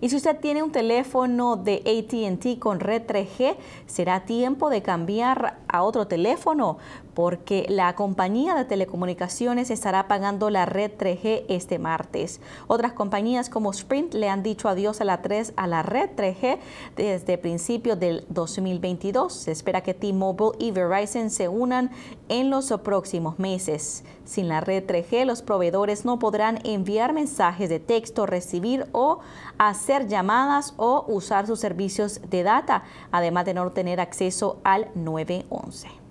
Y si usted tiene un teléfono de ATT con red 3G, será tiempo de cambiar a otro teléfono porque la compañía de telecomunicaciones estará pagando la red 3G este martes. Otras compañías como Sprint le han dicho adiós a la, 3, a la red 3G desde principios del 2022. Se espera que T-Mobile y Verizon se unan en los próximos meses. Sin la red 3G, los proveedores no podrán enviar mensajes de texto, recibir o hacer hacer llamadas o usar sus servicios de data, además de no tener acceso al 911.